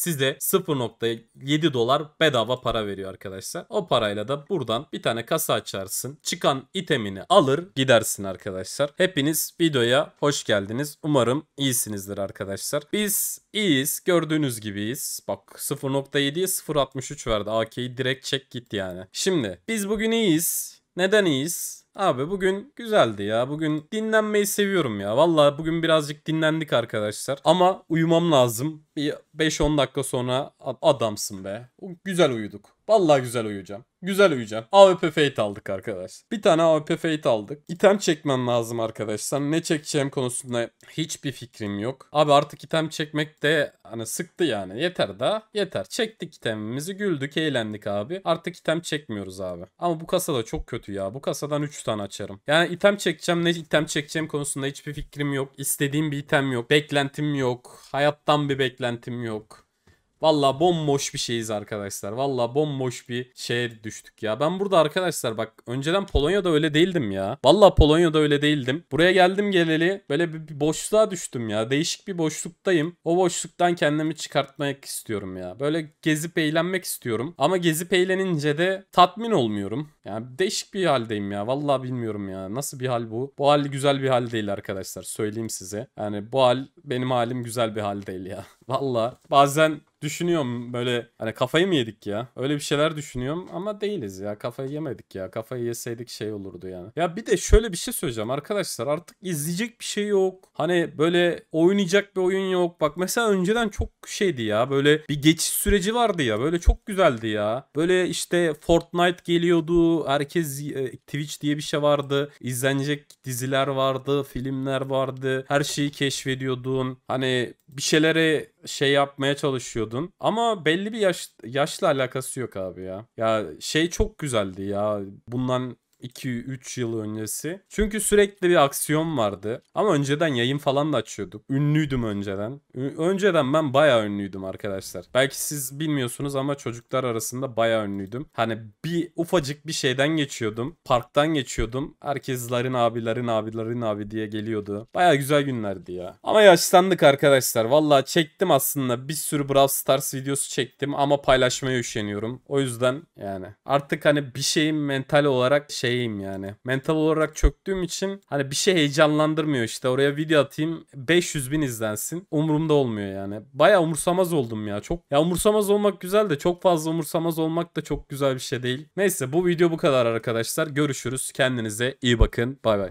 size 0.7 dolar bedava para veriyor arkadaşlar. O parayla da buradan bir tane kasa açarsın. Çıkan itemini alır gidersin arkadaşlar. Hepiniz videoya hoş geldiniz. Umarım iyisinizdir arkadaşlar. Biz iyiyiz. Gördüğünüz gibiyiz. Bak 0.7'ye 0.63 verdi. AK'yi direkt çek git yani. Şimdi biz bugün iyiyiz. Neden iyiyiz? Abi bugün güzeldi ya. Bugün dinlenmeyi seviyorum ya. Valla bugün birazcık dinlendik arkadaşlar. Ama uyumam lazım. Bir 5-10 dakika sonra adamsın be. Güzel uyuduk. Vallahi güzel uyuyacağım. Güzel uyuyacağım. AWP Fate aldık arkadaş. Bir tane AWP Fate aldık. İtem çekmem lazım arkadaşlar. Ne çekeceğim konusunda hiçbir fikrim yok. Abi artık item çekmek de hani sıktı yani. Yeter da yeter. Çektik itemimizi güldük eğlendik abi. Artık item çekmiyoruz abi. Ama bu kasa da çok kötü ya. Bu kasadan 3 tane açarım. Yani item çekeceğim ne item çekeceğim konusunda hiçbir fikrim yok. İstediğim bir item yok. Beklentim yok. Hayattan bir beklentim yok. Valla bomboş bir şeyiz arkadaşlar. Valla bomboş bir şeye düştük ya. Ben burada arkadaşlar bak önceden Polonya'da öyle değildim ya. Valla Polonya'da öyle değildim. Buraya geldim geleli böyle bir, bir boşluğa düştüm ya. Değişik bir boşluktayım. O boşluktan kendimi çıkartmak istiyorum ya. Böyle gezip eğlenmek istiyorum. Ama gezip eğlenince de tatmin olmuyorum. Yani değişik bir haldeyim ya. Valla bilmiyorum ya. Nasıl bir hal bu? Bu hal güzel bir hal değil arkadaşlar. Söyleyeyim size. Yani bu hal benim halim güzel bir hal değil ya. Valla bazen düşünüyorum böyle hani kafayı mı yedik ya? Öyle bir şeyler düşünüyorum ama değiliz ya. Kafayı yemedik ya. Kafayı yeseydik şey olurdu yani. Ya bir de şöyle bir şey söyleyeceğim arkadaşlar. Artık izleyecek bir şey yok. Hani böyle oynayacak bir oyun yok. Bak mesela önceden çok şeydi ya. Böyle bir geçiş süreci vardı ya. Böyle çok güzeldi ya. Böyle işte Fortnite geliyordu. Herkes e, Twitch diye bir şey vardı. İzlenecek diziler vardı, filmler vardı. Her şeyi keşfediyordun. Hani bir şeylere şey yapmaya çalışıyordun. Ama belli bir yaş yaşla alakası yok abi ya. Ya şey çok güzeldi ya. Bundan 2-3 yıl öncesi. Çünkü sürekli bir aksiyon vardı. Ama önceden yayın falan da açıyorduk. Ünlüydüm önceden. Ü- önceden ben bayağı ünlüydüm arkadaşlar. Belki siz bilmiyorsunuz ama çocuklar arasında bayağı ünlüydüm. Hani bir ufacık bir şeyden geçiyordum. Parktan geçiyordum. Herkeslerin abilerin abilerin abi diye geliyordu. Bayağı güzel günlerdi ya. Ama yaşlandık arkadaşlar. Valla çektim aslında. Bir sürü Brawl Stars videosu çektim ama paylaşmaya üşeniyorum. O yüzden yani artık hani bir şeyin mental olarak şey şeyim yani. Mental olarak çöktüğüm için hani bir şey heyecanlandırmıyor işte. Oraya video atayım 500 bin izlensin. Umurumda olmuyor yani. Baya umursamaz oldum ya. Çok ya umursamaz olmak güzel de çok fazla umursamaz olmak da çok güzel bir şey değil. Neyse bu video bu kadar arkadaşlar. Görüşürüz. Kendinize iyi bakın. Bay bay.